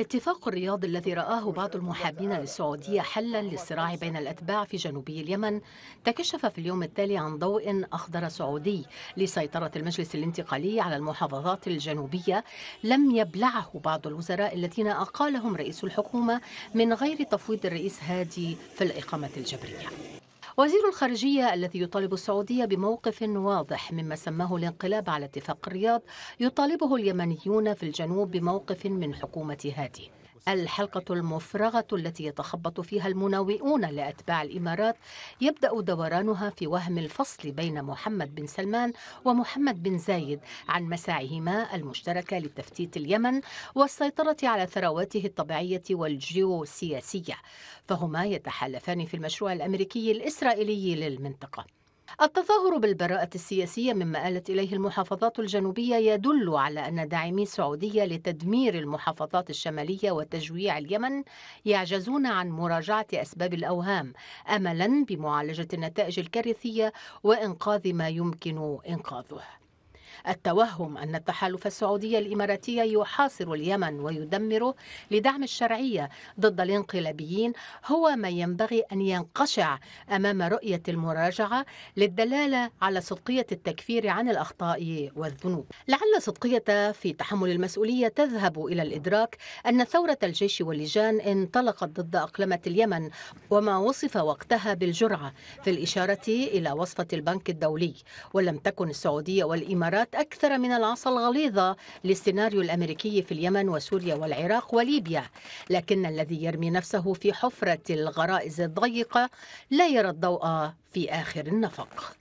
اتفاق الرياض الذي رآه بعض المحابين للسعودية حلا للصراع بين الأتباع في جنوبي اليمن تكشف في اليوم التالي عن ضوء أخضر سعودي لسيطرة المجلس الانتقالي على المحافظات الجنوبية لم يبلعه بعض الوزراء الذين أقالهم رئيس الحكومة من غير تفويض الرئيس هادي في الإقامة الجبرية وزير الخارجية الذي يطالب السعودية بموقف واضح مما سماه الانقلاب على اتفاق الرياض يطالبه اليمنيون في الجنوب بموقف من حكومة هادي الحلقة المفرغة التي يتخبط فيها المناوئون لأتباع الإمارات يبدأ دورانها في وهم الفصل بين محمد بن سلمان ومحمد بن زايد عن مساعيهما المشتركة لتفتيت اليمن والسيطرة على ثرواته الطبيعية والجيوسياسية فهما يتحالفان في المشروع الأمريكي الإسرائيلي للمنطقة التظاهر بالبراءة السياسية مما آلت إليه المحافظات الجنوبية يدل على أن داعمي السعودية لتدمير المحافظات الشمالية وتجويع اليمن يعجزون عن مراجعة أسباب الأوهام أملا بمعالجة النتائج الكارثية وإنقاذ ما يمكن إنقاذه التوهم أن التحالف السعودي الإماراتي يحاصر اليمن ويدمره لدعم الشرعية ضد الانقلابيين هو ما ينبغي أن ينقشع أمام رؤية المراجعة للدلالة على صدقية التكفير عن الأخطاء والذنوب لعل صدقية في تحمل المسؤولية تذهب إلى الإدراك أن ثورة الجيش واللجان انطلقت ضد أقلمة اليمن وما وصف وقتها بالجرعة في الإشارة إلى وصفة البنك الدولي ولم تكن السعودية والإمارات المخدرات أكثر من العصا الغليظة للسيناريو الأمريكي في اليمن وسوريا والعراق وليبيا لكن الذي يرمي نفسه في حفرة الغرائز الضيقة لا يرى الضوء في آخر النفق